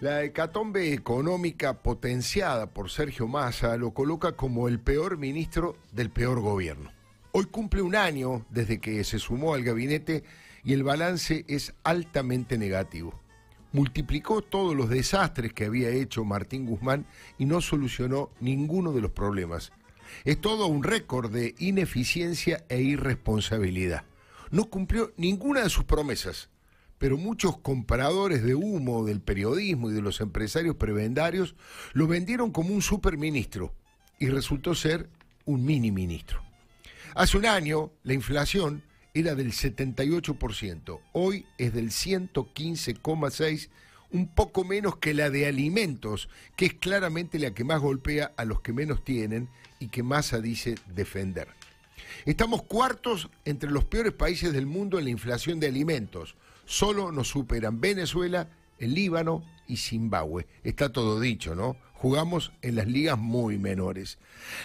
La hecatombe económica potenciada por Sergio Massa lo coloca como el peor ministro del peor gobierno. Hoy cumple un año desde que se sumó al gabinete y el balance es altamente negativo. Multiplicó todos los desastres que había hecho Martín Guzmán y no solucionó ninguno de los problemas. Es todo un récord de ineficiencia e irresponsabilidad. No cumplió ninguna de sus promesas pero muchos compradores de humo del periodismo y de los empresarios prebendarios lo vendieron como un superministro y resultó ser un mini ministro. Hace un año la inflación era del 78%, hoy es del 115,6%, un poco menos que la de alimentos, que es claramente la que más golpea a los que menos tienen y que más se dice defender. Estamos cuartos entre los peores países del mundo en la inflación de alimentos, Solo nos superan Venezuela, el Líbano y Zimbabue. Está todo dicho, ¿no? Jugamos en las ligas muy menores.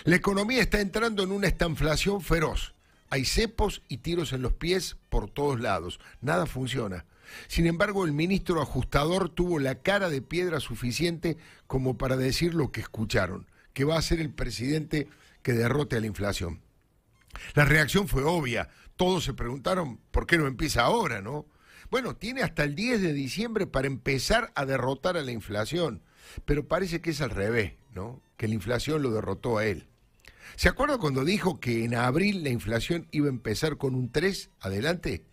La economía está entrando en una estanflación feroz. Hay cepos y tiros en los pies por todos lados. Nada funciona. Sin embargo, el ministro ajustador tuvo la cara de piedra suficiente como para decir lo que escucharon, que va a ser el presidente que derrote a la inflación. La reacción fue obvia. Todos se preguntaron por qué no empieza ahora, ¿no? Bueno, tiene hasta el 10 de diciembre para empezar a derrotar a la inflación, pero parece que es al revés, ¿no? Que la inflación lo derrotó a él. ¿Se acuerda cuando dijo que en abril la inflación iba a empezar con un 3 adelante?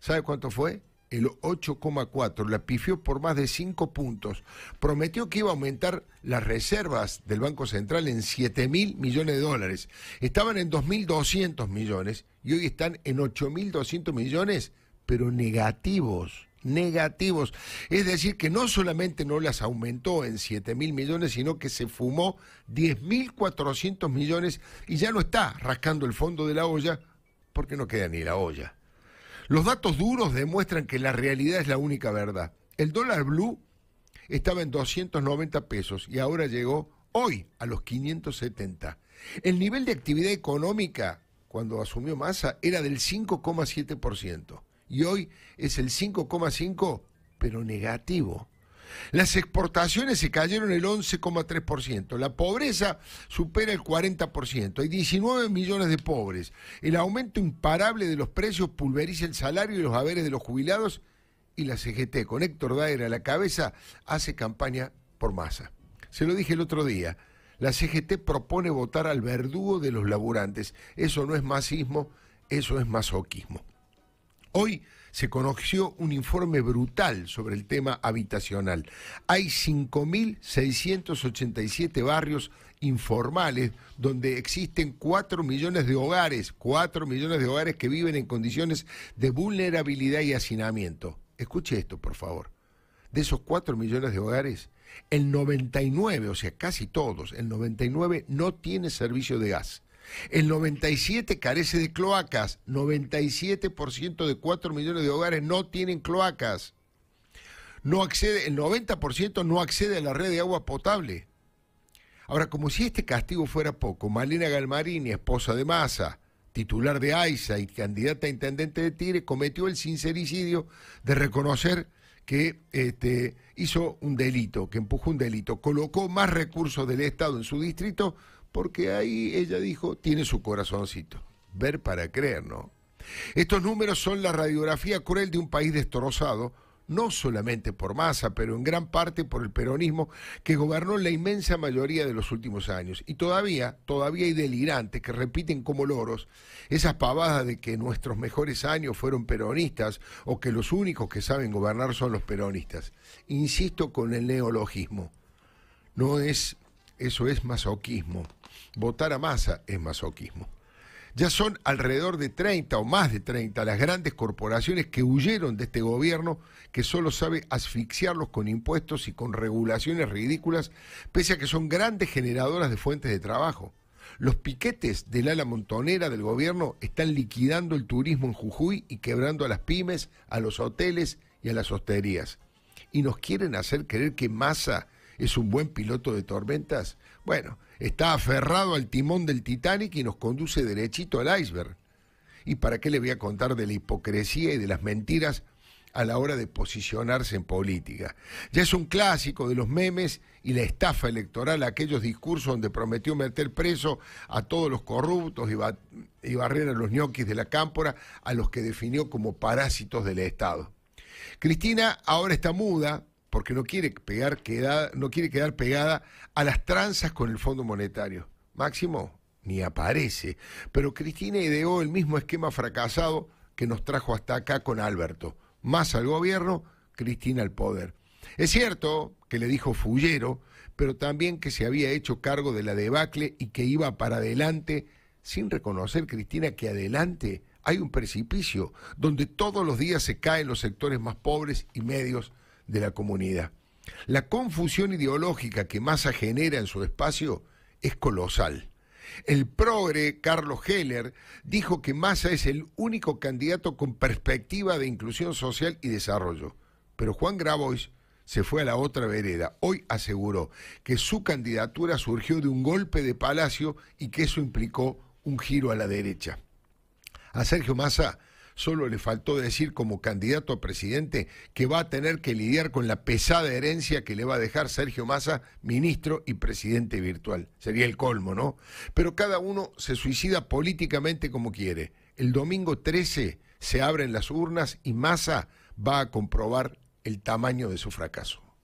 ¿Sabe cuánto fue? El 8,4. La pifió por más de 5 puntos. Prometió que iba a aumentar las reservas del Banco Central en 7 mil millones de dólares. Estaban en 2.200 millones y hoy están en 8.200 millones pero negativos negativos. Es decir, que no solamente no las aumentó en 7 mil millones, sino que se fumó 10 mil 400 millones y ya no está rascando el fondo de la olla porque no queda ni la olla. Los datos duros demuestran que la realidad es la única verdad. El dólar blue estaba en 290 pesos y ahora llegó hoy a los 570. El nivel de actividad económica cuando asumió masa era del 5,7% y hoy es el 5,5, pero negativo. Las exportaciones se cayeron el 11,3%. La pobreza supera el 40%. Hay 19 millones de pobres. El aumento imparable de los precios pulveriza el salario y los haberes de los jubilados. Y la CGT, con Héctor Daer a la cabeza, hace campaña por masa. Se lo dije el otro día. La CGT propone votar al verdugo de los laburantes. Eso no es masismo, eso es masoquismo. Hoy se conoció un informe brutal sobre el tema habitacional. Hay 5.687 barrios informales donde existen 4 millones de hogares, 4 millones de hogares que viven en condiciones de vulnerabilidad y hacinamiento. Escuche esto, por favor. De esos 4 millones de hogares, el 99, o sea, casi todos, el 99 no tiene servicio de gas. El 97 carece de cloacas. 97% de 4 millones de hogares no tienen cloacas. No accede, el 90% no accede a la red de agua potable. Ahora, como si este castigo fuera poco, Malena Galmarini, esposa de Massa, titular de AISA y candidata a intendente de Tigre, cometió el sincericidio de reconocer que este, hizo un delito, que empujó un delito, colocó más recursos del Estado en su distrito porque ahí ella dijo, tiene su corazoncito. Ver para creer, ¿no? Estos números son la radiografía cruel de un país destrozado, no solamente por masa, pero en gran parte por el peronismo que gobernó la inmensa mayoría de los últimos años. Y todavía, todavía hay delirantes que repiten como loros esas pavadas de que nuestros mejores años fueron peronistas o que los únicos que saben gobernar son los peronistas. Insisto con el neologismo. No es eso es masoquismo. Votar a masa es masoquismo. Ya son alrededor de 30 o más de 30 las grandes corporaciones que huyeron de este gobierno que solo sabe asfixiarlos con impuestos y con regulaciones ridículas, pese a que son grandes generadoras de fuentes de trabajo. Los piquetes del ala montonera del gobierno están liquidando el turismo en Jujuy y quebrando a las pymes, a los hoteles y a las hosterías. Y nos quieren hacer creer que masa es un buen piloto de tormentas, bueno, está aferrado al timón del Titanic y nos conduce derechito al iceberg. ¿Y para qué le voy a contar de la hipocresía y de las mentiras a la hora de posicionarse en política? Ya es un clásico de los memes y la estafa electoral, aquellos discursos donde prometió meter preso a todos los corruptos y, barrer a los ñoquis de la cámpora, a los que definió como parásitos del Estado. Cristina ahora está muda, porque no quiere, pegar no quiere quedar pegada a las tranzas con el Fondo Monetario. Máximo ni aparece, pero Cristina ideó el mismo esquema fracasado que nos trajo hasta acá con Alberto. Más al gobierno, Cristina al poder. Es cierto que le dijo Fullero, pero también que se había hecho cargo de la debacle y que iba para adelante, sin reconocer, Cristina, que adelante hay un precipicio donde todos los días se caen los sectores más pobres y medios de la comunidad. La confusión ideológica que Massa genera en su espacio es colosal. El progre Carlos Heller dijo que Massa es el único candidato con perspectiva de inclusión social y desarrollo. Pero Juan Grabois se fue a la otra vereda. Hoy aseguró que su candidatura surgió de un golpe de palacio y que eso implicó un giro a la derecha. A Sergio Massa Solo le faltó decir como candidato a presidente que va a tener que lidiar con la pesada herencia que le va a dejar Sergio Massa, ministro y presidente virtual. Sería el colmo, ¿no? Pero cada uno se suicida políticamente como quiere. El domingo 13 se abren las urnas y Massa va a comprobar el tamaño de su fracaso.